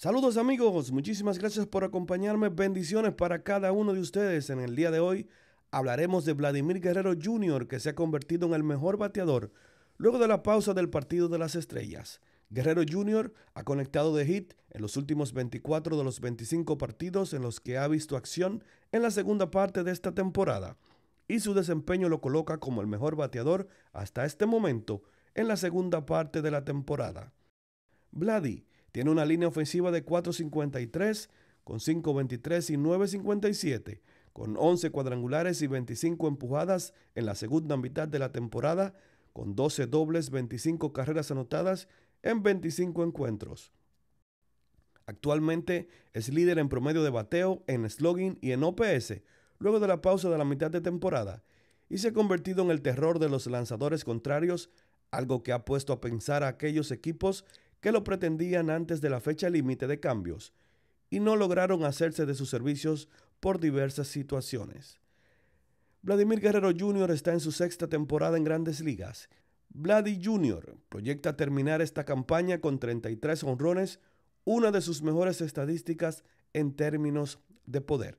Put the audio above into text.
Saludos amigos, muchísimas gracias por acompañarme, bendiciones para cada uno de ustedes. En el día de hoy hablaremos de Vladimir Guerrero Jr., que se ha convertido en el mejor bateador luego de la pausa del partido de las estrellas. Guerrero Jr. ha conectado de hit en los últimos 24 de los 25 partidos en los que ha visto acción en la segunda parte de esta temporada, y su desempeño lo coloca como el mejor bateador hasta este momento en la segunda parte de la temporada. Vladi tiene una línea ofensiva de 4.53 con 5.23 y 9.57, con 11 cuadrangulares y 25 empujadas en la segunda mitad de la temporada, con 12 dobles, 25 carreras anotadas en 25 encuentros. Actualmente es líder en promedio de bateo, en slugging y en OPS, luego de la pausa de la mitad de temporada, y se ha convertido en el terror de los lanzadores contrarios, algo que ha puesto a pensar a aquellos equipos que lo pretendían antes de la fecha límite de cambios y no lograron hacerse de sus servicios por diversas situaciones. Vladimir Guerrero Jr. está en su sexta temporada en grandes ligas. Vladi Jr. proyecta terminar esta campaña con 33 honrones, una de sus mejores estadísticas en términos de poder.